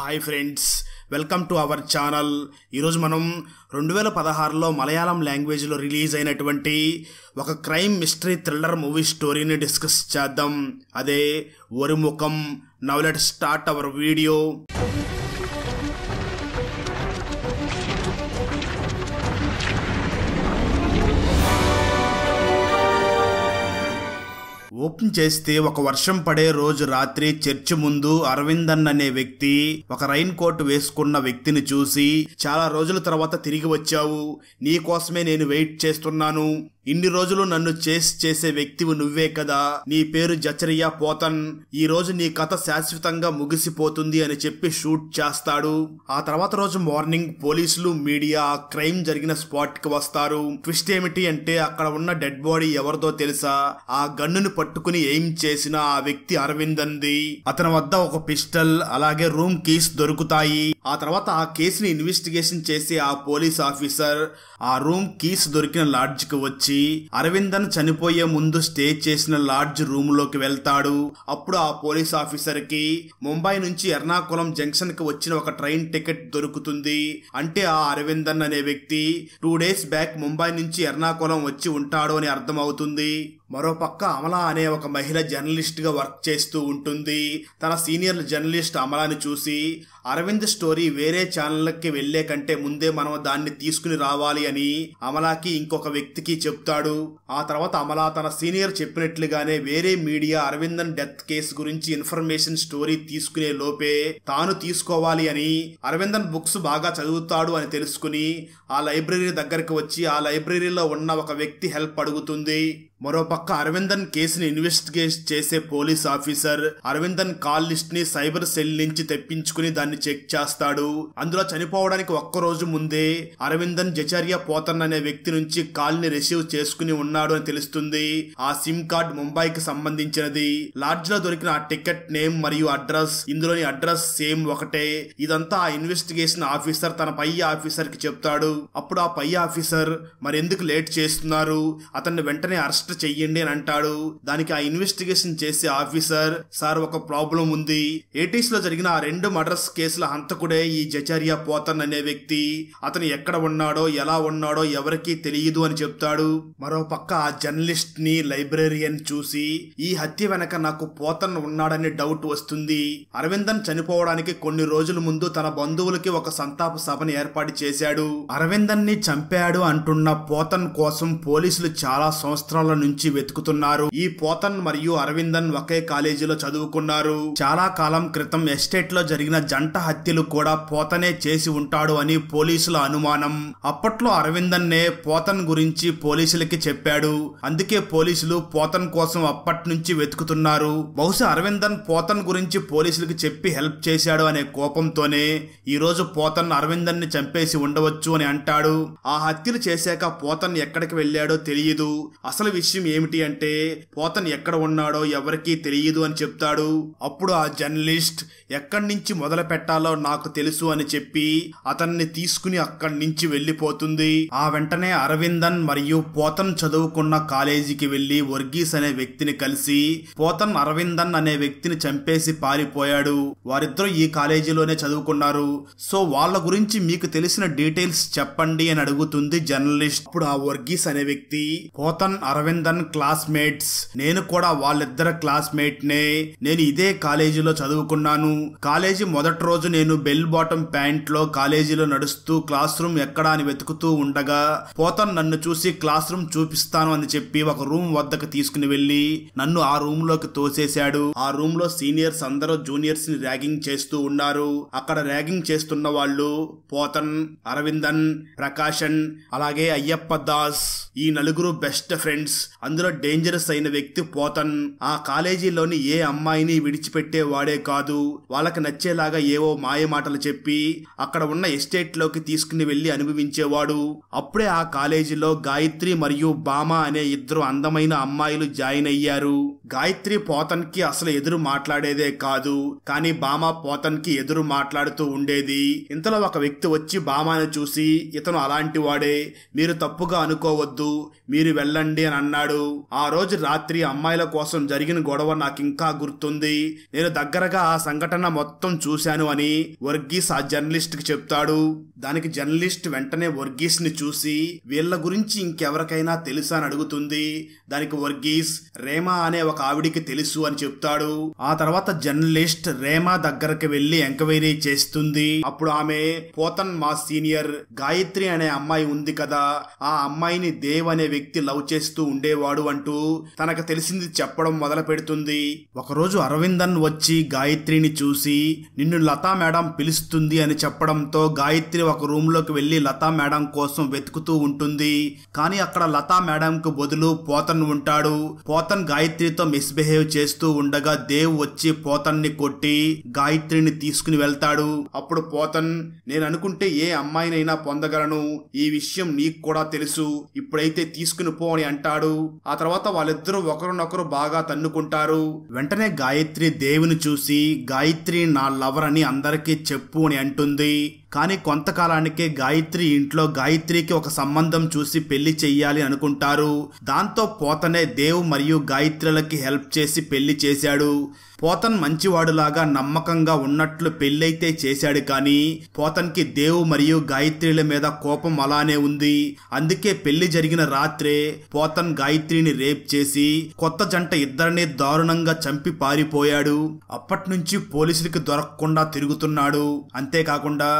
hi friends welcome to our channel ఈరోజు మనం రెండు వేల పదహారులో మలయాళం లాంగ్వేజ్లో రిలీజ్ అయినటువంటి ఒక క్రైమ్ మిస్టరీ థ్రిల్లర్ మూవీ స్టోరీని డిస్కస్ చేద్దాం అదే ఒరిముఖం now let start our video open చేస్తే ఒక వర్షం పడే రోజు రాత్రి చర్చి ముందు అరవిందన్ అనే వ్యక్తి ఒక రైన్ కోట్ వేసుకున్న వ్యక్తిని చూసి చాలా రోజుల తర్వాత తిరిగి వచ్చావు నీ కోసమే నేను వెయిట్ చేస్తున్నాను ఇన్ని రోజులు నన్ను చేస్ చేసే వ్యక్తివి నువ్వే కదా నీ పేరు జచరియ పోతన్ ఈ రోజు నీ కథ శాశ్వతంగా ముగిసిపోతుంది అని చెప్పి షూట్ చేస్తాడు ఆ తర్వాత రోజు మార్నింగ్ పోలీసులు మీడియా క్రైమ్ జరిగిన స్పాట్ కి వస్తారు ట్విస్ట్ ఏమిటి అంటే అక్కడ ఉన్న డెడ్ బాడీ ఎవరిదో తెలుసా ఆ గన్నును పట్టుకుని ఏం చేసిన ఆ వ్యక్తి అరవింద్ అంది అతని వద్ద ఒక పిస్టల్ అలాగే రూమ్ కీస్ దొరుకుతాయి ఆ తర్వాత ఆ కేసుని ఇన్వెస్టిగేషన్ చేసి ఆ పోలీస్ ఆఫీసర్ ఆ రూమ్ కీస్ దొరికిన లాడ్జ్ కి వచ్చి అరవిందన్ చనిపోయే ముందు స్టే చేసిన లాడ్జ్ రూమ్ లోకి వెళ్తాడు అప్పుడు ఆ పోలీస్ ఆఫీసర్ కి ముంబై నుంచి ఎర్నాకుళం జంక్షన్ కి వచ్చిన ఒక ట్రైన్ టికెట్ దొరుకుతుంది అంటే ఆ అరవిందన్ అనే వ్యక్తి టూ డేస్ బ్యాక్ ముంబై నుంచి ఎర్నాకుళం వచ్చి ఉంటాడు అని అర్థమవుతుంది మరోపక్క అమల అనే ఒక మహిళ జర్నలిస్ట్గా వర్క్ చేస్తూ ఉంటుంది తన సీనియర్ జర్నలిస్ట్ అమలాని చూసి అరవింద్ స్టోరీ వేరే ఛానళ్ళకి వెళ్లే కంటే ముందే మనం దాన్ని తీసుకుని రావాలి అని అమలాకి ఇంకొక వ్యక్తికి చెప్తాడు ఆ తర్వాత అమలా తన సీనియర్ చెప్పినట్లుగానే వేరే మీడియా అరవిందన్ డెత్ కేసు గురించి ఇన్ఫర్మేషన్ స్టోరీ తీసుకునే లోపే తాను తీసుకోవాలి అని అరవిందన్ బుక్స్ బాగా చదువుతాడు అని తెలుసుకుని ఆ లైబ్రరీ దగ్గరకు వచ్చి ఆ లైబ్రరీలో ఉన్న ఒక వ్యక్తి హెల్ప్ అడుగుతుంది మరోపక్క అరవిందన్ కేసుని ఇన్వెస్టిగేట్ చేసే police officer Aravindan call list ని సైబర్ సెల్ నుంచి తెప్పించుకుని దాన్ని చెక్ చేస్తాడు అందులో చనిపోవడానికి ఒక్కరోజు ముందే అరవిందన్ జచర్య పోతన్ అనే వ్యక్తి నుంచి కాల్ ని రిసీవ్ చేసుకుని ఉన్నాడు అని తెలుస్తుంది ఆ సిమ్ కార్డ్ ముంబైకి సంబంధించినది లార్జ్ లో దొరికిన ఆ టికెట్ నేమ్ మరియు అడ్రస్ ఇందులోని అడ్రస్ సేమ్ ఒకటే ఇదంతా ఆ ఇన్వెస్టిగేషన్ ఆఫీసర్ తన పై ఆఫీసర్ కి చెప్తాడు అప్పుడు ఆ పై ఆఫీసర్ మరెందుకు లేట్ చేస్తున్నారు అతన్ని వెంటనే అరెస్ట్ అరెస్ట్ చెయ్యండి అని అంటాడు దానికి ఆ ఇన్వెస్టిగేషన్ చేసే ఆఫీసర్ సార్ ఒక ప్రాబ్లం ఉంది ఎయిటీస్ లో జరిగిన ఆ రెండు మర్డర్స్ కేసుల హంతకుడే ఈ జచారియా పోతన్ అనే వ్యక్తి అతను ఎక్కడ ఉన్నాడో ఎలా ఉన్నాడో ఎవరికీ తెలియదు అని చెప్తాడు మరో పక్క ఆ జర్నలిస్ట్ ని లైబ్రేరియన్ చూసి ఈ హత్య వెనక నాకు పోతన్ ఉన్నాడనే డౌట్ వస్తుంది అరవిందన్ చనిపోవడానికి కొన్ని రోజుల ముందు తన బంధువులకి ఒక సంతాప సభను ఏర్పాటు చేశాడు అరవిందన్ ని చంపాడు అంటున్న పోతన్ కోసం పోలీసులు చాలా సంవత్సరాల నుంచి వెతుకుతున్నారు ఈ పోతన్ మరియు అరవిందన్ ఒకే కాలేజీలో చదువుకున్నారు చాలా కాలం క్రితం ఎస్టేట్ లో జరిగిన జంట హత్యలు కూడా పోతనే చేసి ఉంటాడు అని పోలీసుల అనుమానం అప్పట్లో అరవిందన్ నే పోతన్ గురించి పోలీసులకి చెప్పాడు అందుకే పోలీసులు పోతన్ కోసం అప్పటి నుంచి వెతుకుతున్నారు బహుశా అరవిందన్ పోతన్ గురించి పోలీసులకు చెప్పి హెల్ప్ చేశాడు అనే కోపంతోనే ఈ రోజు పోతన్ ని చంపేసి ఉండవచ్చు అని అంటాడు ఆ హత్యలు చేశాక పోతన్ ఎక్కడికి వెళ్ళాడో తెలియదు అసలు విషయం విషయం ఏమిటి అంటే పోతను ఎక్కడ ఉన్నాడో ఎవరికీ తెలియదు అని చెప్తాడు అప్పుడు ఆ జర్నలిస్ట్ ఎక్కడి నుంచి మొదలు పెట్టాలో నాకు తెలుసు అని చెప్పి అతన్ని తీసుకుని అక్కడి నుంచి వెళ్ళిపోతుంది ఆ వెంటనే అరవిందన్ మరియు పోతన్ చదువుకున్న కాలేజీకి వెళ్లి వర్గీస్ అనే వ్యక్తిని కలిసి పోతన్ అరవిందన్ అనే వ్యక్తిని చంపేసి పారిపోయాడు వారిద్దరూ ఈ కాలేజీలోనే చదువుకున్నారు సో వాళ్ళ గురించి మీకు తెలిసిన డీటెయిల్స్ చెప్పండి అని అడుగుతుంది జర్నలిస్ట్ అప్పుడు ఆ వర్గీస్ అనే వ్యక్తి పోతన్ అరవింద్ గోవిందన్ క్లాస్మేట్స్ నేను కూడా వాళ్ళిద్దరు క్లాస్మేట్ నే నేను ఇదే కాలేజీలో చదువుకున్నాను కాలేజీ మొదటి రోజు నేను బెల్ బాటమ్ ప్యాంట్ లో కాలేజీలో నడుస్తూ క్లాస్ రూమ్ ఎక్కడా అని వెతుకుతూ ఉండగా పోతన్ నన్ను చూసి క్లాస్ రూమ్ చూపిస్తాను అని చెప్పి ఒక రూమ్ వద్దకు తీసుకుని వెళ్లి నన్ను ఆ రూమ్ లోకి తోసేశాడు ఆ రూమ్ లో సీనియర్స్ అందరూ జూనియర్స్ ని ర్యాగింగ్ చేస్తూ ఉన్నారు అక్కడ ర్యాగింగ్ చేస్తున్న వాళ్ళు పోతన్ అరవిందన్ ప్రకాశన్ అలాగే అయ్యప్ప దాస్ ఈ నలుగురు బెస్ట్ ఫ్రెండ్స్ అందులో డేంజరస్ అయిన వ్యక్తి పోతన్ ఆ కాలేజీలోని ఏ అమ్మాయిని విడిచిపెట్టే వాడే కాదు వాళ్ళకి నచ్చేలాగా ఏవో మాయ మాటలు చెప్పి అక్కడ ఉన్న ఎస్టేట్లోకి తీసుకుని వెళ్లి అనుభవించేవాడు అప్పుడే ఆ కాలేజీలో గాయత్రి మరియు బామ అనే ఇద్దరు అందమైన అమ్మాయిలు జాయిన్ అయ్యారు గాయత్రి పోతన్ కి అసలు ఎదురు మాట్లాడేదే కాదు కానీ బామ పోతన్ కి ఎదురు మాట్లాడుతూ ఉండేది ఇంతలో ఒక వ్యక్తి వచ్చి బామాను చూసి ఇతను అలాంటి వాడే మీరు తప్పుగా అనుకోవద్దు మీరు వెళ్ళండి అని అన్నాడు ఆ రోజు రాత్రి అమ్మాయిల కోసం జరిగిన గొడవ నాకింకా గుర్తుంది నేను దగ్గరగా ఆ సంఘటన మొత్తం చూశాను అని వర్గీస్ ఆ జర్నలిస్ట్కి చెప్తాడు దానికి జర్నలిస్ట్ వెంటనే వర్గీస్ ని చూసి వీళ్ళ గురించి ఇంకెవరికైనా తెలుసా అని అడుగుతుంది దానికి వర్గీస్ రేమా అనే ఒక ఆవిడికి తెలుసు అని చెప్తాడు ఆ తర్వాత జర్నలిస్ట్ రేమా దగ్గరకు వెళ్లి ఎంక్వైరీ చేస్తుంది అప్పుడు ఆమె పోతన్ మా సీనియర్ గాయత్రి అనే అమ్మాయి ఉంది కదా ఆ అమ్మాయిని దేవ్ అనే వ్యక్తి లవ్ చేస్తూ ఉండేవాడు అంటూ తనకు తెలిసింది చెప్పడం మొదలు పెడుతుంది ఒకరోజు అరవిందన్ వచ్చి గాయత్రిని చూసి నిన్ను లతా మేడం పిలుస్తుంది అని చెప్పడంతో గాయత్రి ఒక రూమ్లోకి వెళ్ళి లతా మేడం కోసం వెతుకుతూ ఉంటుంది కానీ అక్కడ లతా కు బదులు పోతన్ ఉంటాడు పోతన్ గాయత్రితో మిస్బిహేవ్ చేస్తూ ఉండగా దేవ్ వచ్చి పోతన్ని కొట్టి గాయత్రిని తీసుకుని వెళ్తాడు అప్పుడు పోతన్ నేను అనుకుంటే ఏ అమ్మాయినైనా పొందగలను ఈ విషయం నీకు కూడా తెలుసు ఇప్పుడైతే తీసుకుని పో అని అంటాడు ఆ తర్వాత వాళ్ళిద్దరూ ఒకరినొకరు బాగా తన్నుకుంటారు వెంటనే గాయత్రి దేవుని చూసి గాయత్రి నా లవర్ అని అందరికీ చెప్పు అని అంటుంది కానీ కొంతకాలానికే గాయత్రి ఇంట్లో గాయత్రికి ఒక సంబంధం చూసి పెళ్లి చెయ్యాలి అనుకుంటారు దాంతో పోతనే దేవ్ మరియు గాయత్రిలకి హెల్ప్ చేసి పెళ్లి చేశాడు పోతన్ మంచివాడులాగా నమ్మకంగా ఉన్నట్లు పెళ్ళైతే చేశాడు కానీ పోతన్కి దేవు మరియు గాయత్రిల మీద కోపం అలానే ఉంది అందుకే పెళ్లి జరిగిన రాత్రే పోతన్ గాయత్రిని రేప్ చేసి కొత్త జంట ఇద్దరిని దారుణంగా చంపి పారిపోయాడు అప్పట్నుంచి పోలీసులకి దొరకకుండా తిరుగుతున్నాడు అంతేకాకుండా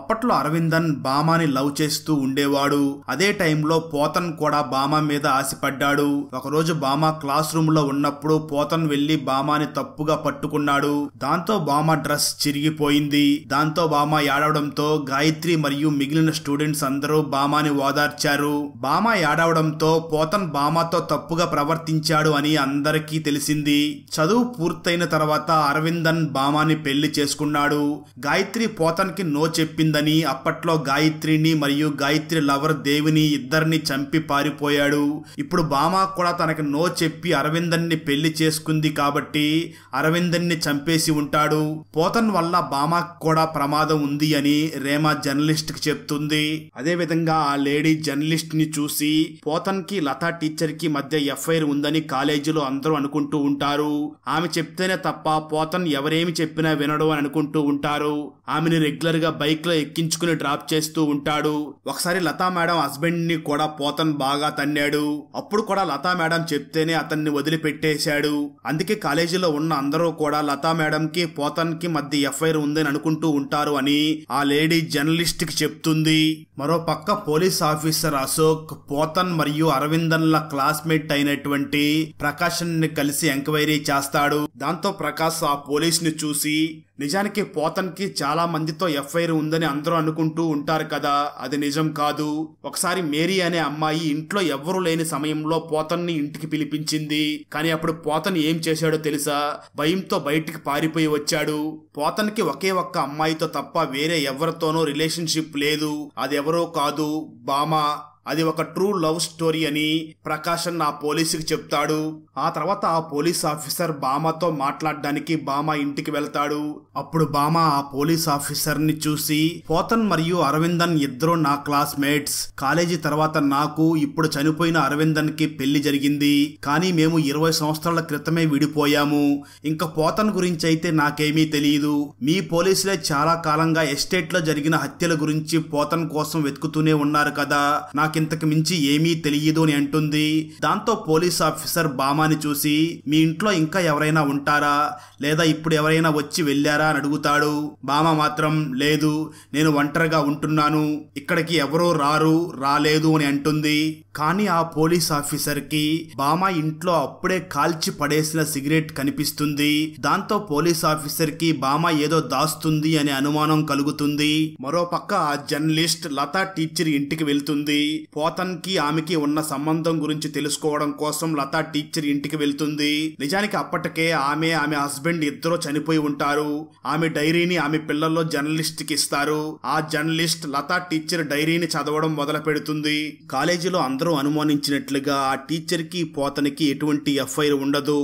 అప్పట్లో అరవిందన్ బామాని లవ్ చేస్తూ ఉండేవాడు అదే టైంలో పోతన్ కూడా బామా మీద ఆశపడ్డాడు ఒకరోజు బామా క్లాస్ రూమ్ లో ఉన్నప్పుడు పోతన్ వెళ్లి బామాని తప్పుగా లావుగా పట్టుకున్నాడు దాంతో బామ డ్రెస్ చిరిగిపోయింది దాంతో బామ ఏడవడంతో గాయత్రి మరియు మిగిలిన స్టూడెంట్స్ అందరూ బామాని ఓదార్చారు బామ ఏడవడంతో పోతన్ బామతో తప్పుగా ప్రవర్తించాడు అని అందరికీ తెలిసింది చదువు పూర్తయిన తర్వాత అరవిందన్ బామాని పెళ్లి చేసుకున్నాడు గాయత్రి పోతన్కి నో చెప్పిందని అప్పట్లో గాయత్రిని మరియు గాయత్రి లవర్ దేవిని ఇద్దరిని చంపి పారిపోయాడు ఇప్పుడు బామా కూడా తనకి నో చెప్పి అరవిందన్ ని పెళ్లి చేసుకుంది కాబట్టి అరవిందన్ని చంపేసి ఉంటాడు పోతన్ వల్ల బామాకు కూడా ప్రమాదం ఉంది అని రేమా జర్నలిస్ట్ కి చెప్తుంది అదే విధంగా ఆ లేడీ జర్నలిస్ట్ ని చూసి పోతన్ కి లతా టీచర్ కి మధ్య ఎఫ్ఐఆర్ ఉందని కాలేజీలో అందరూ అనుకుంటూ ఉంటారు ఆమె చెప్తేనే తప్ప పోతన్ ఎవరేమి చెప్పినా వినడు అని అనుకుంటూ ఉంటారు ఆమెని రెగ్యులర్ గా బైక్ లో ఎక్కించుకుని డ్రాప్ చేస్తూ ఉంటాడు ఒకసారి లతా మేడం హస్బెండ్ ని కూడా పోతన్ బాగా తన్నాడు అప్పుడు కూడా లతా మేడం చెప్తేనే అతన్ని వదిలిపెట్టేశాడు అందుకే కాలేజీలో ఉన్న అందరూ కూడా లతా మేడం కి పోతన్ కి మధ్య ఎఫ్ఐఆర్ ఉందని అనుకుంటూ ఉంటారు అని ఆ లేడీ జర్నలిస్ట్ కి చెప్తుంది మరో పక్క పోలీస్ ఆఫీసర్ అశోక్ పోతన్ మరియు అరవిందన్ల క్లాస్మేట్ అయినటువంటి ప్రకాశన్ ని కలిసి ఎంక్వైరీ చేస్తాడు దాంతో ప్రకాష్ ఆ పోలీస్ ని చూసి నిజానికి పోతన్కి చాలా మందితో ఎఫ్ఐఆర్ ఉందని అందరూ అనుకుంటూ ఉంటారు కదా అది నిజం కాదు ఒకసారి మేరీ అనే అమ్మాయి ఇంట్లో ఎవ్వరూ లేని సమయంలో పోతన్ని ఇంటికి పిలిపించింది కానీ అప్పుడు పోతన్ ఏం చేశాడో తెలుసా భయంతో బయటికి పారిపోయి వచ్చాడు పోతన్కి ఒకే ఒక్క అమ్మాయితో తప్ప వేరే ఎవరితోనో రిలేషన్షిప్ లేదు అదెవరో కాదు బామా అది ఒక ట్రూ లవ్ స్టోరీ అని ప్రకాశన్ ఆ పోలీసుకి చెప్తాడు ఆ తర్వాత ఆ పోలీస్ ఆఫీసర్ బామతో మాట్లాడడానికి బామ ఇంటికి వెళ్తాడు అప్పుడు బామ ఆ పోలీస్ ఆఫీసర్ ని చూసి పోతన్ మరియు అరవిందన్ ఇద్దరు నా క్లాస్మేట్స్ కాలేజీ తర్వాత నాకు ఇప్పుడు చనిపోయిన అరవిందన్ కి పెళ్లి జరిగింది కానీ మేము ఇరవై సంవత్సరాల క్రితమే విడిపోయాము ఇంకా పోతన్ గురించి అయితే నాకేమీ తెలియదు మీ పోలీసులే చాలా కాలంగా ఎస్టేట్ లో జరిగిన హత్యల గురించి పోతన్ కోసం వెతుకుతూనే ఉన్నారు కదా నా నాకింతకు మించి ఏమీ తెలియదు అని అంటుంది దాంతో పోలీస్ ఆఫీసర్ బామాని చూసి మీ ఇంట్లో ఇంకా ఎవరైనా ఉంటారా లేదా ఇప్పుడు ఎవరైనా వచ్చి వెళ్ళారా అని అడుగుతాడు బామ మాత్రం లేదు నేను ఒంటరిగా ఉంటున్నాను ఇక్కడికి ఎవరో రారు రాలేదు అని అంటుంది కానీ ఆ పోలీస్ ఆఫీసర్ కి బామ ఇంట్లో అప్పుడే కాల్చి పడేసిన సిగరెట్ కనిపిస్తుంది దాంతో పోలీస్ ఆఫీసర్ కి బామ ఏదో దాస్తుంది అనే అనుమానం కలుగుతుంది మరోపక్క ఆ జర్నలిస్ట్ లతా టీచర్ ఇంటికి వెళ్తుంది పోతన్కి ఆమెకి ఉన్న సంబంధం గురించి తెలుసుకోవడం కోసం లతా టీచర్ ఇంటికి వెళ్తుంది నిజానికి అప్పటికే ఆమె ఆమె హస్బెండ్ ఇద్దరు చనిపోయి ఉంటారు ఆమె డైరీని ఆమె పిల్లల్లో జర్నలిస్ట్ కి ఇస్తారు ఆ జర్నలిస్ట్ లతా టీచర్ డైరీని చదవడం మొదలు పెడుతుంది కాలేజీలో అందరూ అనుమానించినట్లుగా ఆ టీచర్ కి పోతనికి ఎటువంటి ఎఫ్ఐఆర్ ఉండదు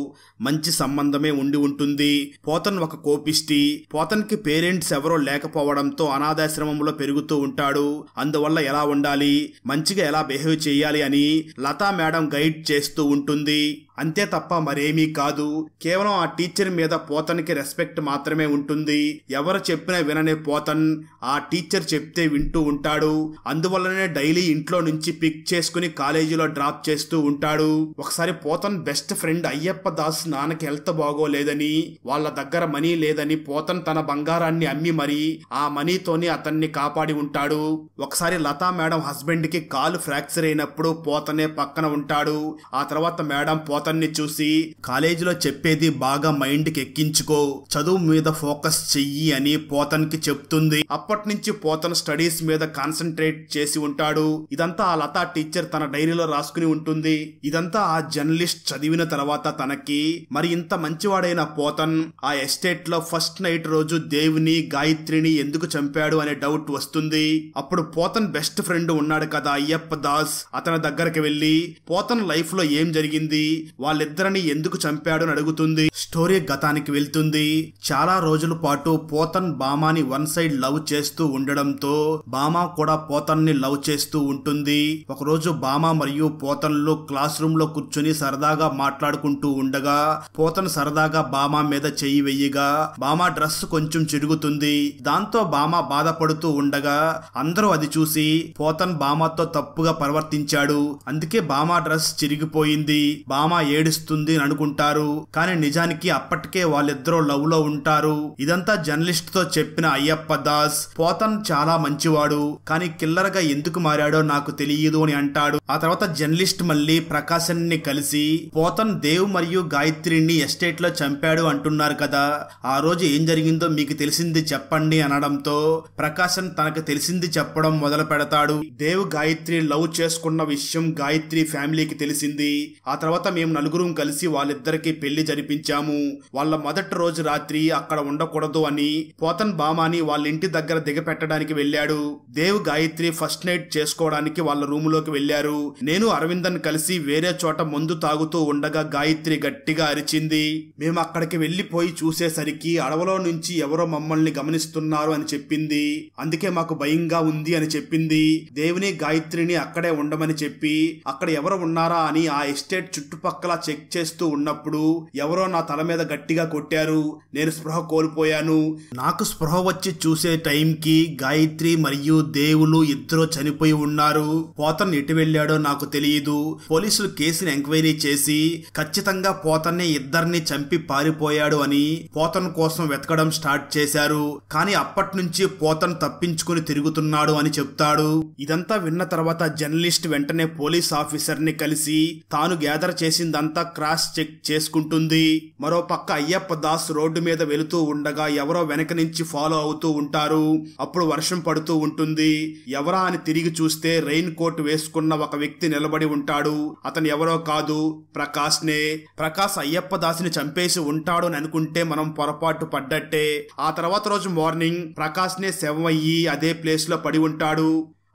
మంచి సంబంధమే ఉండి ఉంటుంది పోతన్ ఒక కోపిష్టి పోతన్కి పేరెంట్స్ ఎవరో లేకపోవడంతో అనాథాశ్రమంలో పెరుగుతూ ఉంటాడు అందువల్ల ఎలా ఉండాలి మంచి మంచిగా ఎలా బిహేవ్ చేయాలి అని లతా మేడం గైడ్ చేస్తూ ఉంటుంది అంతే తప్ప మరేమీ కాదు కేవలం ఆ టీచర్ మీద పోతన్కి రెస్పెక్ట్ మాత్రమే ఉంటుంది ఎవరు చెప్పినా విననే పోతన్ ఆ టీచర్ చెప్తే వింటూ ఉంటాడు అందువల్లనే డైలీ ఇంట్లో నుంచి పిక్ చేసుకుని కాలేజీలో డ్రాప్ చేస్తూ ఉంటాడు ఒకసారి పోతన్ బెస్ట్ ఫ్రెండ్ అయ్యప్ప దాస్ నాన్నకి హెల్త్ బాగోలేదని వాళ్ళ దగ్గర మనీ లేదని పోతన్ తన బంగారాన్ని అమ్మి మరి ఆ మనీతోని అతన్ని కాపాడి ఉంటాడు ఒకసారి లతా మేడం హస్బెండ్ కి కాలు ఫ్రాక్చర్ అయినప్పుడు పోతనే పక్కన ఉంటాడు ఆ తర్వాత మేడం పోత అతన్ని చూసి కాలేజీలో చెప్పేది బాగా మైండ్కి ఎక్కించుకో చదువు మీద ఫోకస్ చెయ్యి అని పోతన్కి చెప్తుంది అప్పటి నుంచి పోతన్ స్టడీస్ మీద కాన్సన్ట్రేట్ చేసి ఉంటాడు ఇదంతా ఆ లతా టీచర్ తన డైరీలో రాసుకుని ఉంటుంది ఇదంతా ఆ జర్నలిస్ట్ చదివిన తర్వాత తనకి మరి ఇంత మంచివాడైన పోతన్ ఆ ఎస్టేట్ లో ఫస్ట్ నైట్ రోజు దేవుని గాయత్రిని ఎందుకు చంపాడు అనే డౌట్ వస్తుంది అప్పుడు పోతన్ బెస్ట్ ఫ్రెండ్ ఉన్నాడు కదా అయ్యప్ప దాస్ అతని దగ్గరికి వెళ్ళి పోతన్ లైఫ్ లో ఏం జరిగింది వాళ్ళిద్దరిని ఎందుకు చంపాడు అని అడుగుతుంది స్టోరీ గతానికి వెళ్తుంది చాలా రోజుల పాటు పోతన్ బామాని వన్ సైడ్ లవ్ చేస్తూ ఉండడంతో బామా కూడా పోతన్ ని లవ్ చేస్తూ ఉంటుంది ఒకరోజు బామా మరియు పోతన్ లు క్లాస్ రూమ్ లో కూర్చుని సరదాగా మాట్లాడుకుంటూ ఉండగా పోతన్ సరదాగా బామా మీద చెయ్యి వెయ్యగా బామా డ్రెస్ కొంచెం చిరుగుతుంది దాంతో బామా బాధపడుతూ ఉండగా అందరూ అది చూసి పోతన్ బామాతో తప్పుగా ప్రవర్తించాడు అందుకే బామా డ్రెస్ చిరిగిపోయింది బామా ఏడుస్తుంది అని అనుకుంటారు కానీ నిజానికి అప్పటికే వాళ్ళిద్దరూ లవ్ లో ఉంటారు ఇదంతా జర్నలిస్ట్ తో చెప్పిన అయ్యప్ప దాస్ పోతన్ చాలా మంచివాడు కానీ కిల్లర్ గా ఎందుకు మారాడో నాకు తెలియదు అని అంటాడు ఆ తర్వాత జర్నలిస్ట్ మళ్ళీ ప్రకాశన్ ని కలిసి పోతన్ దేవ్ మరియు గాయత్రిని ఎస్టేట్ లో చంపాడు అంటున్నారు కదా ఆ రోజు ఏం జరిగిందో మీకు తెలిసింది చెప్పండి అనడంతో ప్రకాశన్ తనకు తెలిసింది చెప్పడం మొదలు పెడతాడు దేవ్ గాయత్రి లవ్ చేసుకున్న విషయం గాయత్రి ఫ్యామిలీకి తెలిసింది ఆ తర్వాత మేము నలుగురం కలిసి వాళ్ళిద్దరికీ పెళ్లి జరిపించాము వాళ్ళ మొదటి రోజు రాత్రి అక్కడ ఉండకూడదు అని పోతన్ బామాని వాళ్ళ ఇంటి దగ్గర దిగపెట్టడానికి వెళ్ళాడు దేవ్ గాయత్రి ఫస్ట్ నైట్ చేసుకోవడానికి వాళ్ళ రూములోకి వెళ్ళారు నేను అరవిందన్ కలిసి వేరే చోట మందు తాగుతూ ఉండగా గాయత్రి గట్టిగా అరిచింది మేము అక్కడికి వెళ్ళిపోయి చూసేసరికి అడవలో నుంచి ఎవరో మమ్మల్ని గమనిస్తున్నారు అని చెప్పింది అందుకే మాకు భయంగా ఉంది అని చెప్పింది దేవుని గాయత్రిని అక్కడే ఉండమని చెప్పి అక్కడ ఎవరు ఉన్నారా అని ఆ ఎస్టేట్ చుట్టుపక్కల పక్కల చెక్ చేస్తూ ఉన్నప్పుడు ఎవరో నా తల మీద గట్టిగా కొట్టారు నేను స్పృహ కోల్పోయాను నాకు స్పృహ వచ్చి చూసే టైంకి గాయత్రి మరియు దేవులు ఇద్దరు చనిపోయి ఉన్నారు పోతన్ ఎటు వెళ్లాడో నాకు తెలియదు పోలీసులు కేసును ఎంక్వైరీ చేసి ఖచ్చితంగా పోతన్ని ఇద్దరిని చంపి పారిపోయాడు అని పోతన్ కోసం వెతకడం స్టార్ట్ చేశారు కానీ అప్పటి నుంచి పోతన్ తప్పించుకుని తిరుగుతున్నాడు అని చెప్తాడు ఇదంతా విన్న తర్వాత జర్నలిస్ట్ వెంటనే పోలీస్ ఆఫీసర్ ని కలిసి తాను గ్యాదర్ చేసిన చేసిందంతా క్రాస్ చెక్ చేసుకుంటుంది మరో పక్క అయ్యప్ప దాస్ రోడ్డు మీద వెళుతూ ఉండగా ఎవరో వెనక నుంచి ఫాలో అవుతూ ఉంటారు అప్పుడు వర్షం పడుతూ ఉంటుంది ఎవరా అని తిరిగి చూస్తే రెయిన్ కోట్ వేసుకున్న ఒక వ్యక్తి నిలబడి ఉంటాడు అతను ఎవరో కాదు ప్రకాష్ నే ప్రకాష్ అయ్యప్ప దాసుని చంపేసి ఉంటాడు అని అనుకుంటే మనం పొరపాటు పడ్డట్టే ఆ తర్వాత రోజు మార్నింగ్ ప్రకాష్ నే శవం అయ్యి అదే ప్లేస్ లో పడి ఉంటాడు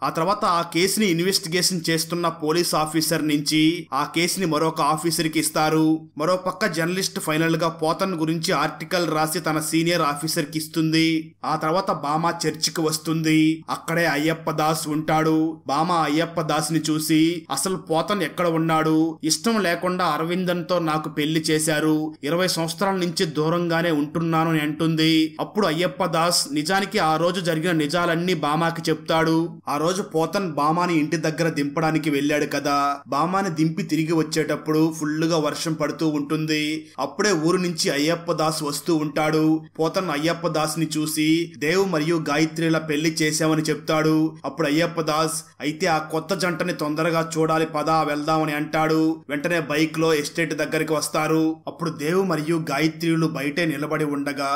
ఆ తర్వాత ఆ కేసుని ఇన్వెస్టిగేషన్ చేస్తున్న పోలీస్ ఆఫీసర్ నుంచి ఆ కేసుని మరొక ఆఫీసర్కి ఇస్తారు మరో పక్క జర్నలిస్ట్ ఫైనల్ గా పోతన్ గురించి ఆర్టికల్ రాసి తన సీనియర్ ఆఫీసర్ కి ఇస్తుంది ఆ తర్వాత బామ చర్చికి వస్తుంది అక్కడే అయ్యప్ప దాస్ ఉంటాడు బామ అయ్యప్ప దాస్ ని చూసి అసలు పోతన్ ఎక్కడ ఉన్నాడు ఇష్టం లేకుండా అరవిందన్ తో నాకు పెళ్లి చేశారు ఇరవై సంవత్సరాల నుంచి దూరంగానే ఉంటున్నాను అని అంటుంది అప్పుడు అయ్యప్ప దాస్ నిజానికి ఆ రోజు జరిగిన నిజాలన్నీ బామాకి చెప్తాడు ఆ రోజు రోజు పోతన్ బామాని ఇంటి దగ్గర దింపడానికి వెళ్ళాడు కదా బామాని దింపి తిరిగి వచ్చేటప్పుడు ఫుల్లుగా వర్షం పడుతూ ఉంటుంది అప్పుడే ఊరు నుంచి అయ్యప్ప దాస్ వస్తూ ఉంటాడు పోతన్ అయ్యప్ప దాస్ ని చూసి దేవు మరియు గాయత్రిల పెళ్లి చేశామని చెప్తాడు అప్పుడు అయ్యప్ప దాస్ అయితే ఆ కొత్త జంటని తొందరగా చూడాలి పదా వెళ్దామని అంటాడు వెంటనే బైక్ లో ఎస్టేట్ దగ్గరికి వస్తారు అప్పుడు దేవు మరియు గాయత్రిలు బయటే నిలబడి ఉండగా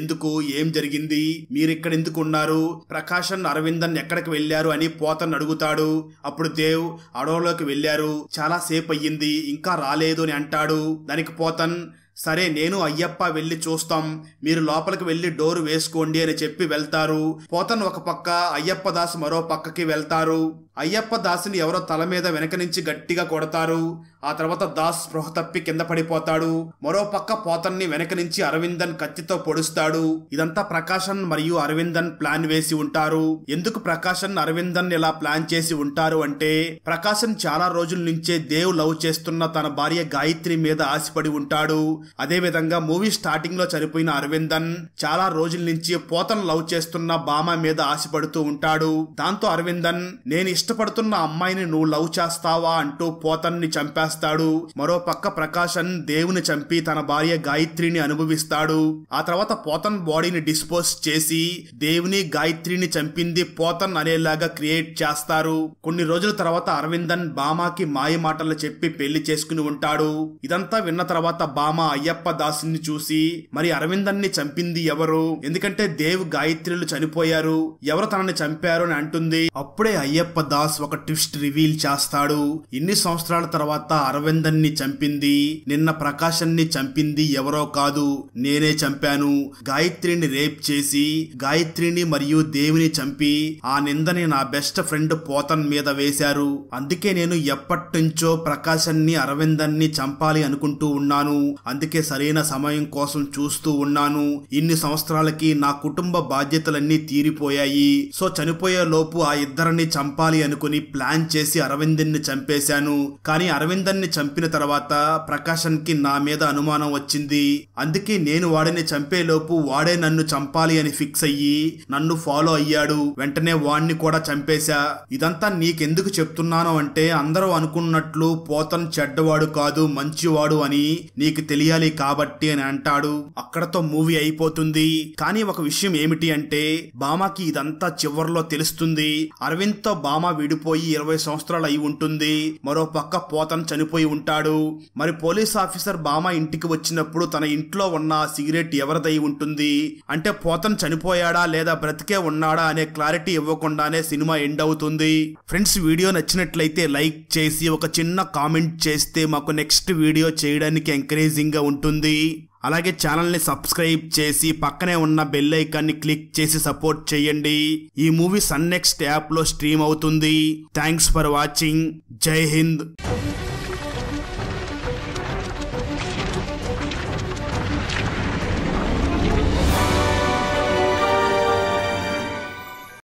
ఎందుకు ఏం జరిగింది మీరిక్కడెందుకున్నారు ఎందుకు ఉన్నారు ప్రకాశన్ అరవిందన్ ఎక్కడికి వెళ్ళారు అని పోతను అడుగుతాడు అప్పుడు దేవ్ అడవులోకి వెళ్ళారు చాలా సేపు అయ్యింది ఇంకా రాలేదు అని అంటాడు దానికి పోతన్ సరే నేను అయ్యప్ప వెళ్ళి చూస్తాం మీరు లోపలికి వెళ్ళి డోరు వేసుకోండి అని చెప్పి వెళ్తారు పోతన్ ఒక పక్క అయ్యప్ప దాసు మరో పక్కకి వెళ్తారు అయ్యప్ప దాసుని ఎవరో తల మీద వెనక నుంచి గట్టిగా కొడతారు ఆ తర్వాత దాస్ స్పృహ తప్పి కింద పడిపోతాడు మరో పక్క పోతన్ని వెనక నుంచి అరవిందన్ కత్తితో పొడుస్తాడు ఇదంతా ప్రకాశన్ మరియు అరవిందన్ ప్లాన్ వేసి ఉంటారు ఎందుకు ప్రకాశన్ అరవిందన్ ఇలా ప్లాన్ చేసి ఉంటారు అంటే ప్రకాశన్ చాలా రోజుల నుంచే దేవ్ లవ్ చేస్తున్న తన భార్య గాయత్రి మీద ఆశపడి ఉంటాడు అదే విధంగా మూవీ స్టార్టింగ్ లో చనిపోయిన అరవిందన్ చాలా రోజుల నుంచి పోతను లవ్ చేస్తున్న బామ మీద ఆశపడుతూ ఉంటాడు దాంతో అరవిందన్ నేను ఇష్టపడుతున్న అమ్మాయిని నువ్వు లవ్ చేస్తావా అంటూ పోతన్ని చంపేస్తా చేస్తాడు మరో పక్క ప్రకాశన్ దేవుని చంపి తన భార్య గాయత్రిని అనుభవిస్తాడు ఆ తర్వాత పోతన్ బాడీని డిస్పోజ్ చేసి దేవుని గాయత్రిని చంపింది పోతన్ అనేలాగా క్రియేట్ చేస్తారు కొన్ని రోజుల తర్వాత అరవిందన్ బామాకి మాయ మాటలు చెప్పి పెళ్లి చేసుకుని ఉంటాడు ఇదంతా విన్న తర్వాత బామ అయ్యప్ప దాసుని చూసి మరి అరవిందన్ ని చంపింది ఎవరు ఎందుకంటే దేవ్ గాయత్రిలు చనిపోయారు ఎవరు తనని చంపారు అని అంటుంది అప్పుడే అయ్యప్ప దాస్ ఒక ట్విస్ట్ రివీల్ చేస్తాడు ఇన్ని సంవత్సరాల తర్వాత అరవిందన్ని చంపింది నిన్న ప్రకాశన్ని చంపింది ఎవరో కాదు నేనే చంపాను గాయత్రిని రేప్ చేసి గాయత్రిని మరియు దేవిని చంపి ఆ నిందని నా బెస్ట్ ఫ్రెండ్ పోతన్ మీద వేశారు అందుకే నేను ఎప్పటినుంచో ప్రకాశన్ని అరవిందన్ని చంపాలి అనుకుంటూ ఉన్నాను అందుకే సరైన సమయం కోసం చూస్తూ ఉన్నాను ఇన్ని సంవత్సరాలకి నా కుటుంబ బాధ్యతలన్నీ తీరిపోయాయి సో చనిపోయే లోపు ఆ ఇద్దరిని చంపాలి అనుకుని ప్లాన్ చేసి అరవింద్ని చంపేశాను కానీ అరవింద్ గోవిందన్ని చంపిన తర్వాత ప్రకాశన్కి నా మీద అనుమానం వచ్చింది అందుకే నేను వాడిని చంపేలోపు వాడే నన్ను చంపాలి అని ఫిక్స్ అయ్యి నన్ను ఫాలో అయ్యాడు వెంటనే వాణ్ణి కూడా చంపేశా ఇదంతా నీకెందుకు చెప్తున్నాను అంటే అందరూ అనుకున్నట్లు పోతన్ చెడ్డవాడు కాదు మంచివాడు అని నీకు తెలియాలి కాబట్టి అని అంటాడు అక్కడతో మూవీ అయిపోతుంది కానీ ఒక విషయం ఏమిటి అంటే బామాకి ఇదంతా చివర్లో తెలుస్తుంది అరవింద్తో బామా విడిపోయి ఇరవై సంవత్సరాలు అయి ఉంటుంది మరో పక్క పోతన్ చనిపోయి ఉంటాడు మరి పోలీస్ ఆఫీసర్ బామ ఇంటికి వచ్చినప్పుడు తన ఇంట్లో ఉన్న సిగరెట్ ఎవరిదై ఉంటుంది అంటే పోతన్ చనిపోయాడా లేదా బ్రతికే ఉన్నాడా అనే క్లారిటీ ఇవ్వకుండానే సినిమా ఎండ్ అవుతుంది ఫ్రెండ్స్ వీడియో నచ్చినట్లయితే లైక్ చేసి ఒక చిన్న కామెంట్ చేస్తే మాకు నెక్స్ట్ వీడియో చేయడానికి ఎంకరేజింగ్గా ఉంటుంది అలాగే ఛానల్ని సబ్స్క్రైబ్ చేసి పక్కనే ఉన్న బెల్ ఐకాన్ని క్లిక్ చేసి సపోర్ట్ చేయండి ఈ మూవీ సన్ నెక్స్ట్ యాప్లో స్ట్రీమ్ అవుతుంది thanks for watching Jai Hind